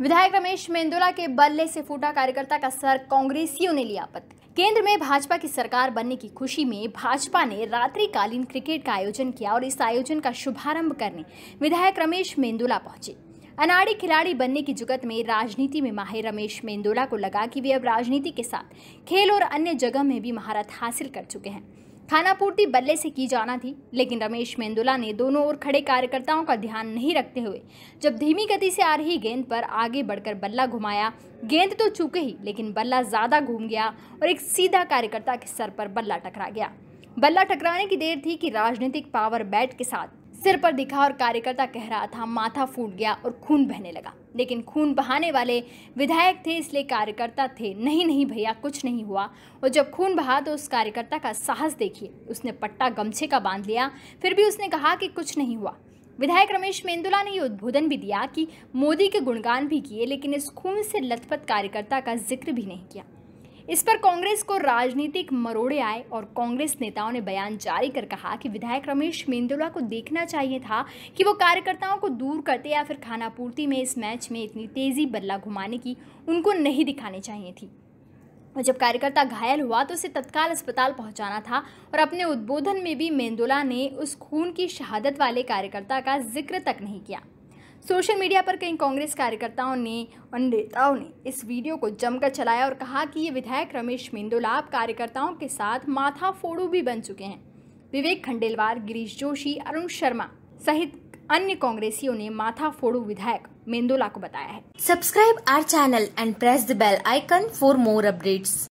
विधायक रमेश मेंदोला के बल्ले से फूटा कार्यकर्ता का सर कांग्रेसियों ने लिया पत्र केंद्र में भाजपा की सरकार बनने की खुशी में भाजपा ने रात्रिकालीन क्रिकेट का आयोजन किया और इस आयोजन का शुभारंभ करने विधायक रमेश मेंदोला पहुंचे अनाड़ी खिलाड़ी बनने की जुगत में राजनीति में माहिर रमेश मेंदोला को लगा कि वे अब राजनीति के साथ खेल और अन्य जगह में भी महारत हासिल कर चुके हैं थानापूर्ति बल्ले से की जाना थी लेकिन रमेश मेंदुला ने दोनों ओर खड़े कार्यकर्ताओं का ध्यान नहीं रखते हुए जब धीमी गति से आ रही गेंद पर आगे बढ़कर बल्ला घुमाया गेंद तो चूके ही लेकिन बल्ला ज़्यादा घूम गया और एक सीधा कार्यकर्ता के सर पर बल्ला टकरा गया बल्ला टकराने की देर थी कि राजनीतिक पावर बैट के साथ सिर पर दिखा और कार्यकर्ता कह रहा था माथा फूट गया और खून बहने लगा लेकिन खून बहाने वाले विधायक थे इसलिए कार्यकर्ता थे नहीं नहीं भैया कुछ नहीं हुआ और जब खून बहा तो उस कार्यकर्ता का साहस देखिए उसने पट्टा गमछे का बांध लिया फिर भी उसने कहा कि कुछ नहीं हुआ विधायक रमेश मेंदुला ने ये उद्बोधन भी दिया कि मोदी के गुणगान भी किए लेकिन इस खून से लथपथ कार्यकर्ता का जिक्र भी नहीं किया इस पर कांग्रेस को राजनीतिक मरोड़े आए और कांग्रेस नेताओं ने बयान जारी कर कहा कि विधायक रमेश मेंदुला को देखना चाहिए था कि वो कार्यकर्ताओं को दूर करते या फिर खानापूर्ति में इस मैच में इतनी तेज़ी बदला घुमाने की उनको नहीं दिखानी चाहिए थी और जब कार्यकर्ता घायल हुआ तो उसे तत्काल अस्पताल पहुंचाना था और अपने उद्बोधन में भी मेंदोला ने उस खून की शहादत वाले कार्यकर्ता का जिक्र तक नहीं किया सोशल मीडिया पर कई कांग्रेस कार्यकर्ताओं ने और नेताओं ने इस वीडियो को जमकर चलाया और कहा कि ये विधायक रमेश मेंदोला कार्यकर्ताओं के साथ माथा फोड़ू भी बन चुके हैं विवेक खंडेलवार गिरीश जोशी अरुण शर्मा सहित अन्य कांग्रेसियों ने माथा फोड़ू विधायक मेंदोला को बताया है subscribe our channel and press the bell icon for more updates